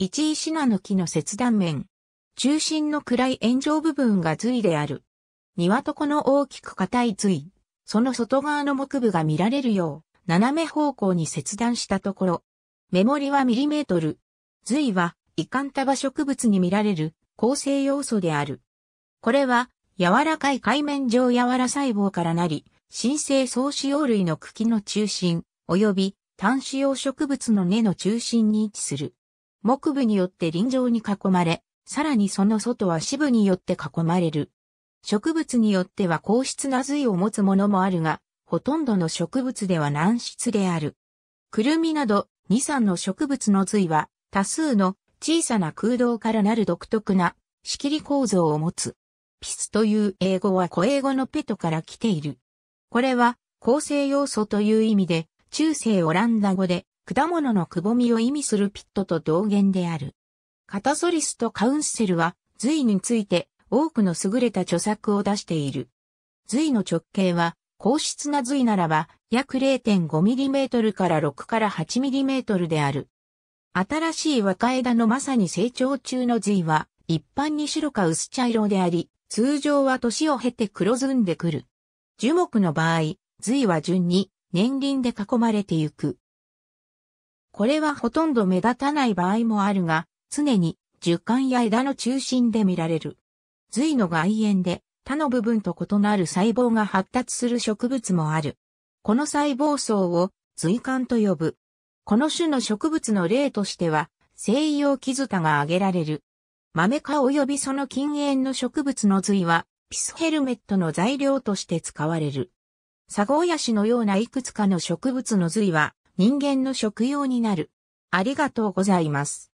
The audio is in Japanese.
一位シナの木の切断面。中心の暗い円状部分が髄である。庭床の大きく硬い髄。その外側の木部が見られるよう、斜め方向に切断したところ。目盛りはミリメートル。髄は、カンタバ植物に見られる構成要素である。これは、柔らかい海面上柔ら細胞からなり、新生草使用類の茎の中心、及び単子葉植物の根の中心に位置する。木部によって臨場に囲まれ、さらにその外は支部によって囲まれる。植物によっては硬質な髄を持つものもあるが、ほとんどの植物では軟質である。クルミなど、二三の植物の髄は、多数の小さな空洞からなる独特な仕切り構造を持つ。ピスという英語は古英語のペトから来ている。これは構成要素という意味で、中世オランダ語で果物のくぼみを意味するピットと同源である。カタソリスとカウンセルは、髄について多くの優れた著作を出している。髄の直径は、硬質な髄ならば、約 0.5mm から6から 8mm である。新しい若枝のまさに成長中の髄は、一般に白か薄茶色であり、通常は年を経て黒ずんでくる。樹木の場合、髄は順に年輪で囲まれてゆく。これはほとんど目立たない場合もあるが、常に樹幹や枝の中心で見られる。髄の外縁で他の部分と異なる細胞が発達する植物もある。この細胞層を髄幹と呼ぶ。この種の植物の例としては、西洋キズタが挙げられる。豆科及びその近縁の植物の髄は、ピスヘルメットの材料として使われる。サゴヤシのようないくつかの植物の髄は、人間の食用になる。ありがとうございます。